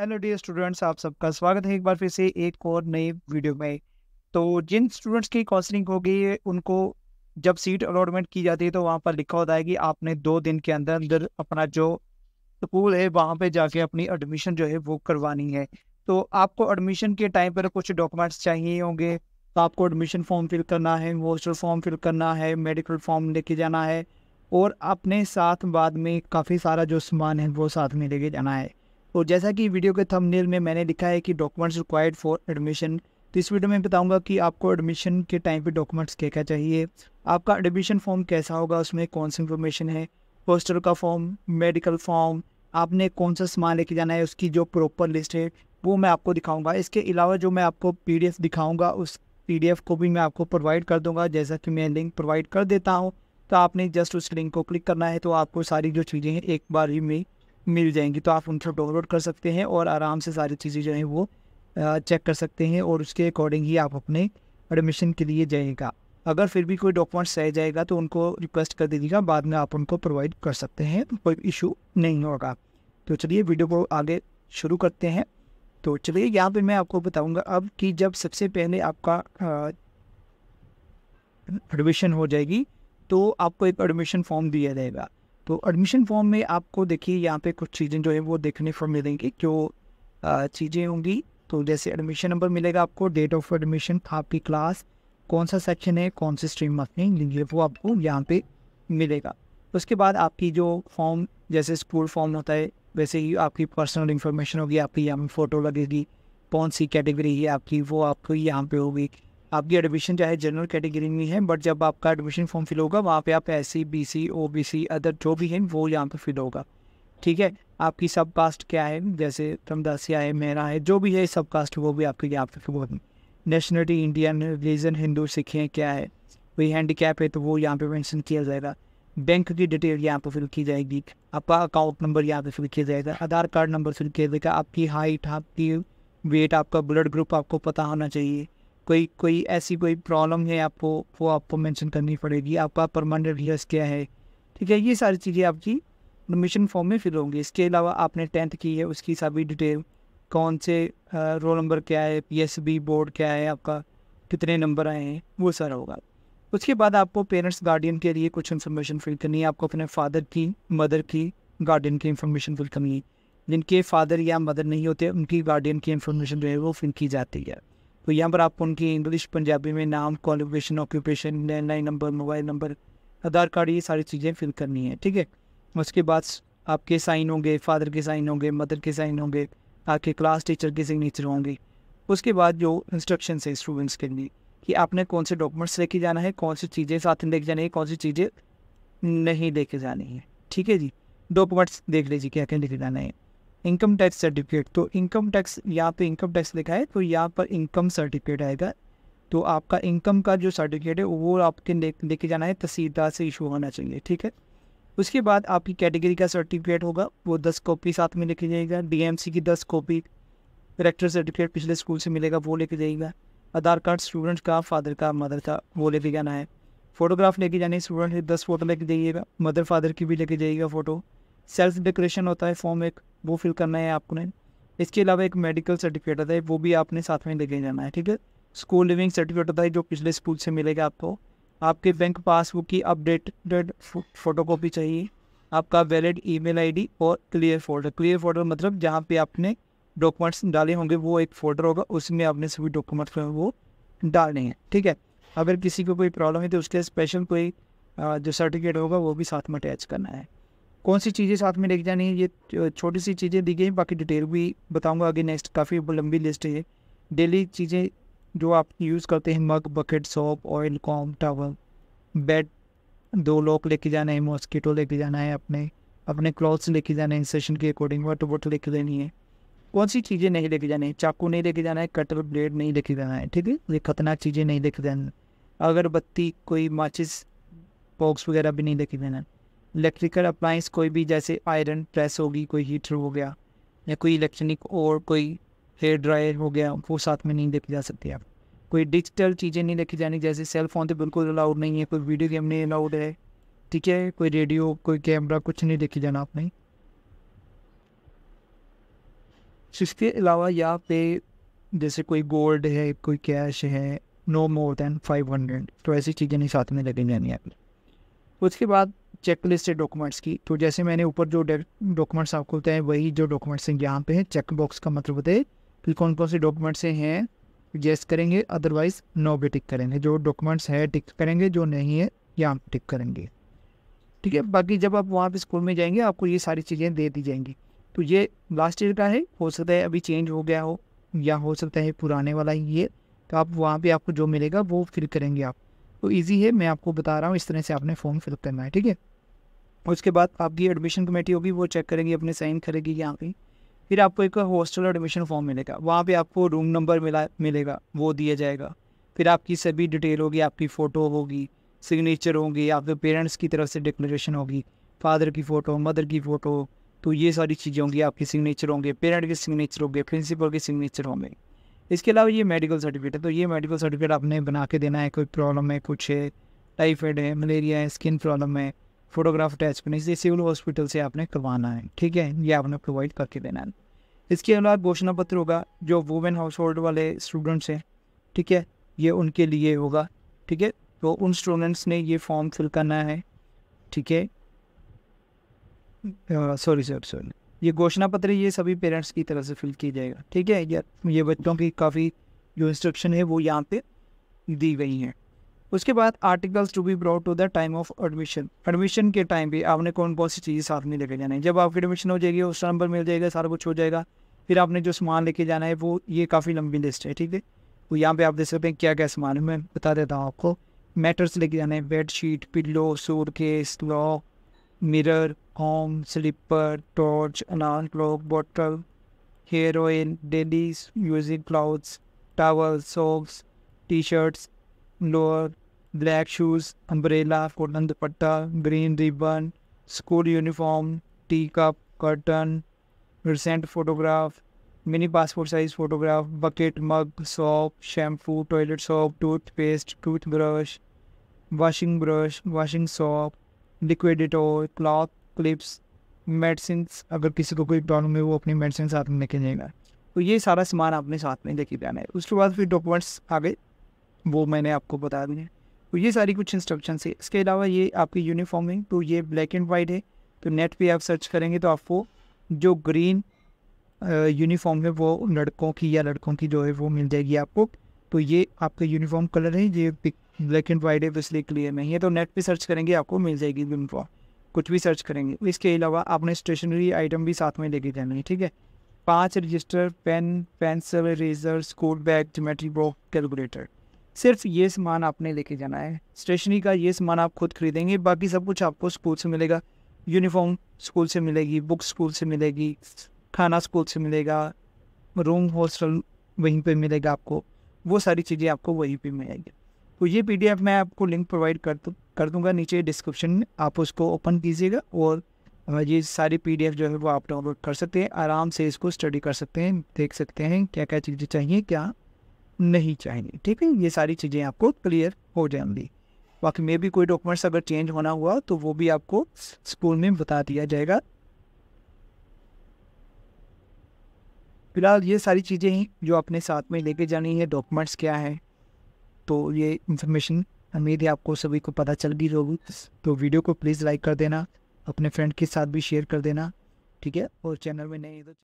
hello D students आप सबका स्वागत है एक बार फिर से एक और नए वीडियो में तो जिन स्टूडेंट्स की काउंसलिंग होगी उनको जब सीट अलॉटमेंट की जाती है तो वहाँ पर लिखा होता है कि आपने दो दिन के अंदर अंदर अपना जो स्कूल है वहाँ पे जाके अपनी एडमिशन जो है वो करवानी है तो आपको एडमिशन के टाइम पर कुछ डॉक्यूमेंट्स चाहिए होंगे तो आपको एडमिशन फॉर्म फिल करना है हॉस्टल फॉर्म फिल करना है मेडिकल फॉर्म लेके जाना है और अपने साथ बाद में काफ़ी सारा जो सामान है वो साथ में लेके जाना है और तो जैसा कि वीडियो के थंबनेल में मैंने लिखा है कि डॉक्यूमेंट्स रिक्वायर्ड फॉर एडमिशन तो इस वीडियो में बताऊंगा कि आपको एडमिशन के टाइम पे डॉक्यूमेंट्स क्या क्या चाहिए आपका एडमिशन फॉर्म कैसा होगा उसमें कौन सी इन्फॉर्मेशन है हॉस्टल का फॉर्म मेडिकल फॉर्म आपने कौन सा सामान लेके जाना है उसकी जो प्रॉपर लिस्ट है वो मैं आपको दिखाऊंगा इसके अलावा जो मैं आपको पी डी उस पी को भी मैं आपको प्रोवाइड कर दूँगा जैसा कि मैं लिंक प्रोवाइड कर देता हूँ तो आपने जस्ट उस लिंक को क्लिक करना है तो आपको सारी जो चीज़ें हैं एक बार ही में मिल जाएंगी तो आप उनको डाउनलोड कर सकते हैं और आराम से सारी चीज़ें जो हैं वो चेक कर सकते हैं और उसके अकॉर्डिंग ही आप अपने एडमिशन के लिए जाएगा अगर फिर भी कोई डॉक्यूमेंट्स रह जाएगा तो उनको रिक्वेस्ट कर दीजिएगा बाद में आप उनको प्रोवाइड कर सकते हैं तो कोई इशू नहीं होगा तो चलिए वीडियो को आगे शुरू करते हैं तो चलिए यहाँ पर मैं आपको बताऊँगा अब कि जब सबसे पहले आपका एडमिशन हो जाएगी तो आपको एक एडमिशन फॉर्म दिया जाएगा तो एडमिशन फॉर्म में आपको देखिए यहाँ पे कुछ चीज़ें जो है वो देखने को मिलेंगी जो चीज़ें होंगी तो जैसे एडमिशन नंबर मिलेगा आपको डेट ऑफ एडमिशन आपकी क्लास कौन सा सेक्शन है कौन सी स्ट्रीम आपने ये वो आपको यहाँ पे मिलेगा उसके बाद आपकी जो फॉर्म जैसे स्कूल फॉर्म होता है वैसे ही आपकी पर्सनल इन्फॉर्मेशन होगी आपकी यहाँ पर फ़ोटो लगेगी कौन सी कैटेगरी है आपकी वो आपको यहाँ पे होगी आपकी एडमिशन चाहे जनरल कैटेगरी में है बट जब आपका एडमिशन फॉर्म फिल होगा वहाँ पे आप S C B C O B C other जो भी है वो यहाँ पे फिल होगा ठीक है आपकी सब कास्ट क्या है जैसे रमदासिया है मेरा है जो भी है सब कास्ट वो भी आपके यहाँ पे fill nationality Indian religion Hindu Sikh है क्या है वही हैंडीकैप है तो वो यहाँ पे मैंशन किया जाएगा बैंक की डिटेल यहाँ पर फिल की जाएगी आपका अकाउंट नंबर यहाँ पे फिल किया जाएगा आधार कार्ड नंबर फिल किया जाएगा आपकी हाइट आपकी वेट आपका ब्लड ग्रुप आपको पता होना चाहिए कोई कोई ऐसी कोई प्रॉब्लम है आपको वो आपको मेंशन करनी पड़ेगी आपका परमानेंट रिलीज क्या है ठीक है ये सारी चीज़ें आपकी एडमिशन फॉर्म में फिल होंगी इसके अलावा आपने टेंथ की है उसकी सभी डिटेल कौन से रोल नंबर क्या है पीएसबी बोर्ड क्या है आपका कितने नंबर आए हैं वो सारा होगा उसके बाद आपको पेरेंट्स गार्डियन के लिए कुछ इन्फॉर्मेशन फिल करनी है आपको अपने फादर की मदर की गार्डियन की इन्फॉर्मेशन फिल करनी है जिनके फादर या मदर नहीं होते उनकी गार्डियन की इन्फॉर्मेशन जो है वो फिल की जाती है तो यहाँ पर आपको उनकी इंग्लिश पंजाबी में नाम qualification occupation landline number mobile number Aadhaar card ये सारी चीज़ें फिल करनी है ठीक है उसके बाद आपके साइन होंगे फादर के साइन होंगे मदर के साइन होंगे आपके क्लास टीचर के सिग्नेचर होंगे उसके बाद जो इंस्ट्रक्शन है स्टूडेंट्स के लिए कि आपने कौन से डॉक्यूमेंट्स लेके जाना है कौन सी चीज़ें साथ में लेके जानी है कौन सी चीज़ें नहीं लेके जानी है ठीक है जी डॉक्यूमेंट्स देख लीजिए क्या क्या लेके जाना है इनकम टैक्स सर्टिफिकेट तो इनकम टैक्स यहाँ पे इनकम टैक्स लिखा है तो यहाँ पर इनकम सर्टिफिकेट आएगा तो आपका इनकम का जो सर्टिफिकेट है वो आपके लेके जाना है तहसीलदार से इशू होना चाहिए ठीक है उसके बाद आपकी कैटेगरी का सर्टिफिकेट होगा वो दस कॉपी साथ में लेके जाएगा डी की दस कॉपी करेक्टर सर्टिफिकेट पिछले स्कूल से मिलेगा वो लेके जाएगा आधार कार्ड स्टूडेंट का फादर का मदर का वो लेके जाना है फोटोग्राफ लेके जानी स्टूडेंट की दस फोटो लेके जाइएगा मदर फादर की भी लेके जाइएगा फ़ोटो सेल्फ डेकोरेशन होता है फॉर्म एक वो फिल करना है आपने इसके अलावा एक मेडिकल सर्टिफिकेट आता है वो भी आपने साथ में लेके जाना है ठीक है स्कूल लिविंग सर्टिफिकेट आता है जो पिछले स्कूल से मिलेगा आपको आपके बैंक पासबुक की अपडेटेड फोटोकॉपी चाहिए आपका वैलिड ईमेल आईडी और क्लियर फोल्डर क्लियर फोल्डर मतलब जहाँ पे आपने डॉक्यूमेंट्स डाले होंगे वो एक फोल्डर होगा उसमें आपने सभी डॉक्यूमेंट्स वो डालने हैं ठीक है अगर किसी को कोई प्रॉब्लम है तो उसके स्पेशल कोई जो सर्टिफिकेट होगा वो भी साथ में अटैच करना है कौन सी चीज़ें साथ में लेके जानी है ये छोटी सी चीज़ें दी गई बाकी डिटेल भी बताऊँगा आगे नेक्स्ट काफ़ी लंबी लिस्ट है डेली चीज़ें जो आप यूज़ करते हैं mug bucket soap oil comb towel bed दो लोग लेके जाना है मॉस्किटो लेके जाना है अपने अपने क्लॉथ्स लेके जाने हैं सेशन के अकॉर्डिंग वाटर बॉटल लेके लेनी है कौन सी चीज़ें नहीं लेके जानी है चाकू नहीं लेके जाना है कटर ब्लेड नहीं लेके जाना है ठीक है ये खतरनाक चीज़ें नहीं लेके जाना अगरबत्ती कोई माचिस बॉक्स वगैरह भी नहीं लेके जाना इलेक्ट्रिकल अप्लाइंस कोई भी जैसे आयरन प्रेस होगी कोई हीटर हो गया या कोई इलेक्ट्रॉनिक और कोई हेयर ड्रायर हो गया वो साथ में नहीं देखी जा सकते आप कोई डिजिटल चीज़ें नहीं देखी जानी जैसे सेल फ़ोन तो बिल्कुल अलाउड नहीं है कोई वीडियो गेम नहीं अलाउड है ठीक है कोई रेडियो कोई कैमरा कुछ नहीं देखी जाना आपने इसके अलावा यहाँ पे जैसे कोई गोल्ड है कोई कैश है no more than five hundred तो ऐसी चीज़ें नहीं साथ में लगी जानी आपने उसके बाद चेक लिस्ट है डॉक्यूमेंट्स की तो जैसे मैंने ऊपर जो डॉक्यूमेंट्स आपको बताए हैं वही जो डॉक्यूमेंट्स हैं यहाँ पे हैं चेक बॉक्स का मतलब होता है कि कौन कौन से डॉक्यूमेंट्स हैं येस करेंगे अदरवाइज नो भी टिक करेंगे जो डॉक्यूमेंट्स है टिक करेंगे जो नहीं है यहाँ पर टिक करेंगे ठीक है बाकी जब आप वहाँ पर स्कूल में जाएंगे आपको ये सारी चीज़ें दे दी जाएंगी तो ये लास्ट ईयर का है हो सकता है अभी चेंज हो गया हो या हो सकता है पुराने वाला ही ये तो आप वहाँ पे आपको जो मिलेगा वो फिल करेंगे आप तो इजी है मैं आपको बता रहा हूँ इस तरह से आपने फॉर्म फिल करना है ठीक है उसके बाद आपकी एडमिशन कमेटी होगी वो चेक करेंगी अपने साइन करेगी यहाँ पे फिर आपको एक हॉस्टल एडमिशन फॉर्म मिलेगा वहाँ पे आपको रूम नंबर मिला मिलेगा वो दिया जाएगा फिर आपकी सभी डिटेल होगी आपकी फ़ोटो होगी सिग्नेचर होंगे आपके पेरेंट्स की तरफ से डिक्लेरेशन होगी फादर की फ़ोटो मदर की फ़ोटो तो ये सारी चीज़ें होंगी आपके सिग्नेचर होंगे पेरेंट के सिग्नेचर होंगे प्रिंसिपल के सिग्नेचर होंगे इसके अलावा ये मेडिकल सर्टिफिकेट है तो ये मेडिकल सर्टिफिकेट आपने बना के देना है कोई प्रॉब्लम है कुछ है टाइफाइड है मलेरिया है स्किन प्रॉब्लम है फोटोग्राफ अटैच करने से सिविल हॉस्पिटल से आपने करवाना है ठीक है ये आपने प्रोवाइड करके देना है इसके अलावा घोषणा पत्र होगा जो वुमेन हाउस होल्ड वाले स्टूडेंट्स हैं ठीक है ये उनके लिए होगा ठीक है तो उन स्टूडेंट्स ने ये फॉर्म फिल करना है ठीक है सॉरी सर सॉरी ये घोषणा पत्र ये सभी पेरेंट्स की तरफ से फिल किया जाएगा ठीक है ये बच्चों की काफ़ी जो इंस्ट्रक्शन है वो यहाँ पे दी गई हैं उसके बाद articles to be brought to the time of admission admission के टाइम भी आपने कौन कौन सी चीज़ें साथ में लेके जाना है जब आपकी एडमिशन हो जाएगी उस नंबर मिल जाएगा सारा कुछ हो जाएगा फिर आपने जो सामान लेके जाना है वो ये काफ़ी लंबी लिस्ट है ठीक है वो तो यहाँ पे आप देख सकते हैं क्या क्या सामान है मैं बता देता हूँ आपको मैटर्स लेके जाने हैं बेड शीट पिल्लो सूर केस लॉ मिरर होम स्लीपर टॉर्च अनाल clock bottle hair oil dailies music clouds towel socks T shirts lower black shoes umbrella cotton dupatta green ribbon school uniform tea cup curtain recent photograph mini passport size photograph bucket mug soap shampoo toilet soap toothpaste toothbrush washing brush washing soap liquid Dettol cloth clips medicine अगर किसी को कोई problem है वो अपनी medicine साथ में लेके जाएगा तो ये सारा सामान आपने साथ में लेके जाना है उसके बाद फिर डॉक्यूमेंट्स आ गए वो मैंने आपको बता दिया तो ये सारी कुछ इंस्ट्रक्शन है इसके अलावा ये आपकी यूनिफॉर्म है तो ये ब्लैक एंड वाइट है तो नेट पे आप सर्च करेंगे तो आपको जो ग्रीन यूनिफॉर्म है वो लड़कों की या लड़कों की जो है वो मिल जाएगी आपको तो ये आपका यूनिफॉर्म कलर है ये ब्लैक एंड वाइट है तो इसलिए क्लियर नहीं है तो नेट पे सर्च करेंगे आपको मिल जाएगी यूनिफॉर्म कुछ भी सर्च करेंगे इसके अलावा आपने स्टेशनरी आइटम भी साथ में लेके जाना है ठीक है पाँच register pen pencil razor school bag geometry box calculator सिर्फ ये सामान आपने लेके जाना है स्टेशनरी का ये सामान आप खुद खरीदेंगे बाकी सब कुछ आपको स्कूल से मिलेगा यूनिफॉर्म स्कूल से मिलेगी बुक स्कूल से मिलेगी खाना स्कूल से मिलेगा रूम हॉस्टल वहीं पे मिलेगा आपको वो सारी चीज़ें आपको वहीं पे मिलेगी तो ये पी मैं आपको लिंक प्रोवाइड कर कर दूँगा नीचे डिस्क्रिप्शन में आप उसको ओपन कीजिएगा और ये सारी पी जो है वो आप डाउनलोड कर सकते हैं आराम से इसको स्टडी कर सकते हैं देख सकते हैं क्या क्या चीज़ें चाहिए क्या नहीं चाहिए ठीक है ये सारी चीज़ें आपको क्लियर हो जाएंगी बाकी में भी कोई डॉक्यूमेंट्स अगर चेंज होना हुआ तो वो भी आपको स्कूल में बता दिया जाएगा फिलहाल ये सारी चीज़ें हैं जो अपने साथ में लेके जानी है डॉक्यूमेंट्स क्या है तो ये इन्फॉर्मेशन उम्मीद है आपको सभी को पता चल गई होगी तो वीडियो को प्लीज़ लाइक कर देना अपने फ्रेंड के साथ भी शेयर कर देना ठीक है और चैनल में नहीं तो